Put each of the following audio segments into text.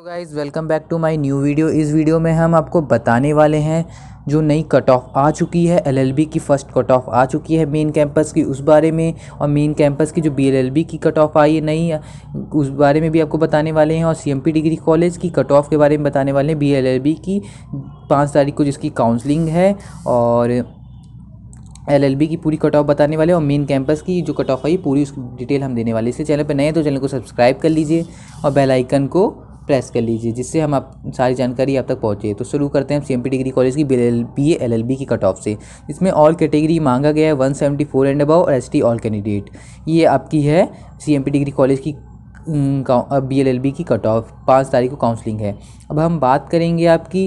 तो guys welcome back to my new video इस video में हम आपको बताने वाले हैं जो नई कट ऑफ आ चुकी है एलएलबी की फ़र्स्ट कट ऑफ आ चुकी है मेन कैंपस की उस बारे में और मेन कैंपस की जो बीएलएलबी की कट ऑफ आई है नई उस बारे में भी आपको बताने वाले हैं और सीएमपी डिग्री कॉलेज की कट ऑफ के बारे में बताने वाले हैं बी की पाँच तारीख को जिसकी काउंसलिंग है और एलएलबी की पूरी कट ऑफ बताने वाले और मेन कैंपस की जो कट ऑफ आई पूरी उसकी डिटेल हम देने वाले इसलिए चैनल पर नए तो चैनल को सब्सक्राइब कर लीजिए और बेलाइकन को प्रेस कर लीजिए जिससे हम आप सारी जानकारी आप तक पहुँचे तो शुरू करते हैं हम सी डिग्री कॉलेज की बी एल एल की कट ऑफ से इसमें ऑल कैटेगरी मांगा गया है one seventy four and above और एस टी ऑल कैंडिडेट ये आपकी है सी डिग्री कॉलेज की बी एल एल बी की कट ऑफ पाँच तारीख को काउंसलिंग है अब हम बात करेंगे आपकी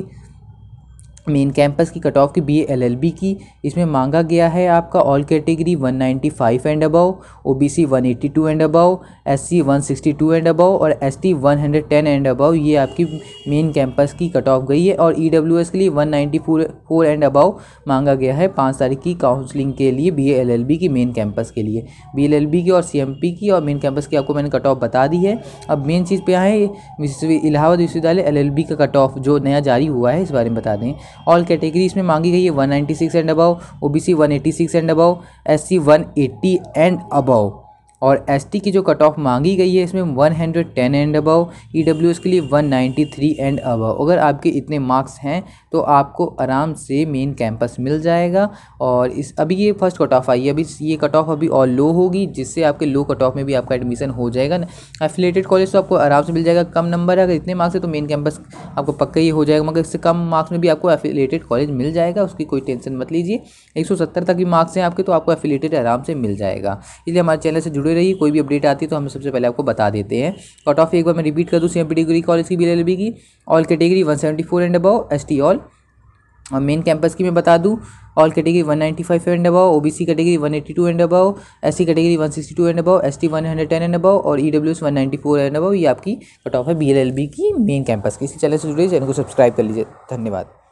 मेन कैंपस की कट ऑफ की बी एल एल बी की इसमें मांगा गया है आपका all category 195 and above OBC 182 and above SC 162 and above और एसटी 110 एंड अबव ये आपकी मेन कैंपस की कट ऑफ गई है और ई डब्ल्यू एस के लिए 194 एंड अबव मांगा गया है पाँच तारीख की काउंसलिंग के लिए बी एल एल बी की मेन कैंपस के लिए बी एल एल बी की और सी एम पी की और मेन कैंपस की आपको मैंने कट ऑफ बता दी है अब मेन चीज़ पर यहाँ है इलाहाबाद विश्वविद्यालय एल एल बी का कट ऑफ जो नया जारी हुआ है इस बारे में बता दें ऑल कैटेगरी इसमें मांगी गई है 196 and above OBC 186 and above SC 180 and above और एसटी की जो कट ऑफ मांगी गई है इसमें 110 एंड अबव ईडब्ल्यूएस के लिए 193 एंड अबव अगर आपके इतने मार्क्स हैं तो आपको आराम से मेन कैंपस मिल जाएगा और इस अभी ये फर्स्ट कट ऑफ आई है अभी ये कट ऑफ अभी और लो होगी जिससे आपके लो कट ऑफ में भी आपका एडमिशन हो जाएगा एफिलेटेड कॉलेज तो आपको आराम से मिल जाएगा कम नंबर है अगर इतने मार्क्स है तो मेन कैंपस आपको पक्का ही हो जाएगा मगर इससे कम मार्क्स में भी आपको एफिलेटेड कॉलेज मिल जाएगा उसकी कोई टेंशन मत लीजिए एक तक भी मार्क्स हैं आपके तो आपको एफिलेटेड आराम से मिल जाएगा इसलिए हमारे चैनल से जुड़े जुड़े रही कोई भी अपडेट आती तो हम सबसे पहले आपको बता देते हैं कट ऑफ एक बार मैं रिपीट कर दूँ सेम डिग्री कॉलेज की बी एल की all category one seventy four and above S T all और मेन कैंपस की मैं बता दूँ all category 195 and above OBC category 182 and above SC category 162 and above ST 110 and above और EWS 194 and above ये आपकी cut off है BLLB की मेन कैंपस की इसी चैनल से जुड़े चैनल को सब्सक्राइब कर लीजिए धन्यवाद